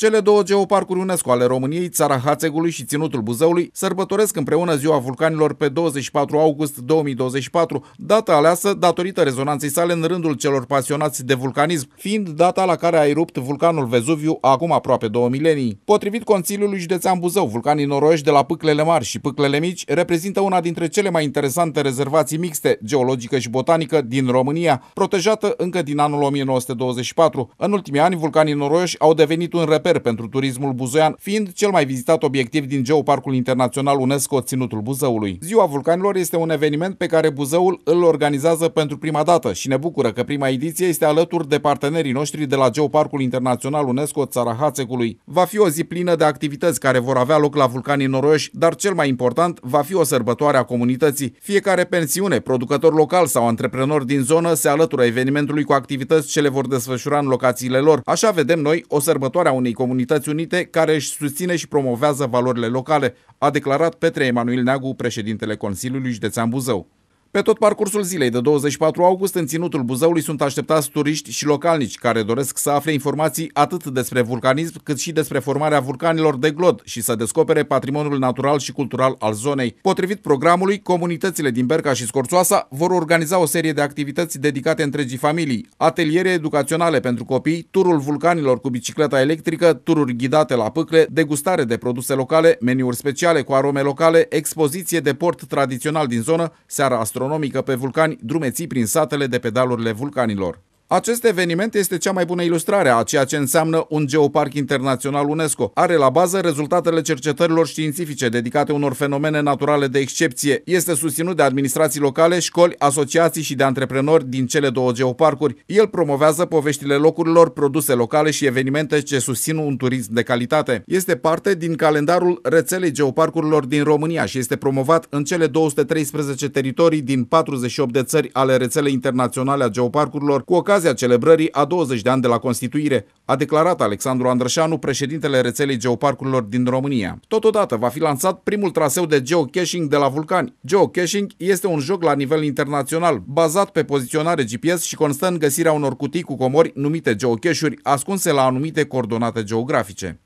Cele două geoparcuri UNESCO ale României, Țara Hațegului și Ținutul Buzăului, sărbătoresc împreună Ziua Vulcanilor pe 24 august 2024, data aleasă datorită rezonanței sale în rândul celor pasionați de vulcanism, fiind data la care a erupt vulcanul Vezuviu acum aproape două milenii. Potrivit Consiliului Județean Buzău, vulcanii noroși de la Pâclele Mari și Pâclele Mici reprezintă una dintre cele mai interesante rezervații mixte, geologică și botanică din România, protejată încă din anul 1924. În ultimii ani, vulcanii noroși au devenit un reper reper pentru turismul buzoian, fiind cel mai vizitat obiectiv din Geoparcul Internațional UNESCO Ținutul Buzăului. Ziua Vulcanilor este un eveniment pe care Buzăul îl organizează pentru prima dată și ne bucură că prima ediție este alături de partenerii noștri de la Geoparcul Internațional UNESCO Țara Hațecului. Va fi o zi plină de activități care vor avea loc la Vulcanii Noroși, dar cel mai important va fi o sărbătoare a comunității. Fiecare pensiune, producător local sau antreprenor din zonă se alătură evenimentului cu activități ce le vor desfășura în locațiile lor. Așa vedem noi o sărbătoare a unei Comunități Unite, care își susține și promovează valorile locale, a declarat Petre Emanuel Neagu, președintele Consiliului Județean Buzău. Pe tot parcursul zilei de 24 august, în Ținutul Buzăului sunt așteptați turiști și localnici care doresc să afle informații atât despre vulcanism cât și despre formarea vulcanilor de glod și să descopere patrimoniul natural și cultural al zonei. Potrivit programului, comunitățile din Berca și Scorțoasa vor organiza o serie de activități dedicate întregii familii, ateliere educaționale pentru copii, turul vulcanilor cu bicicleta electrică, tururi ghidate la pâcle, degustare de produse locale, meniuri speciale cu arome locale, expoziție de port tradițional din zonă, seara astro astronomică pe vulcani drumeții prin satele de pe dalurile vulcanilor. Acest eveniment este cea mai bună ilustrare a ceea ce înseamnă un geoparc internațional UNESCO. Are la bază rezultatele cercetărilor științifice dedicate unor fenomene naturale de excepție. Este susținut de administrații locale, școli, asociații și de antreprenori din cele două geoparcuri. El promovează poveștile locurilor, produse locale și evenimente ce susțin un turism de calitate. Este parte din calendarul rețelei geoparcurilor din România și este promovat în cele 213 teritorii din 48 de țări ale rețelei internaționale a geoparcurilor cu ocazie ocazia celebrării a 20 de ani de la Constituire, a declarat Alexandru Andrășanu, președintele rețelei geoparcurilor din România. Totodată va fi lansat primul traseu de geocaching de la Vulcani. Geocaching este un joc la nivel internațional, bazat pe poziționare GPS și constă în găsirea unor cutii cu comori numite geocache-uri ascunse la anumite coordonate geografice.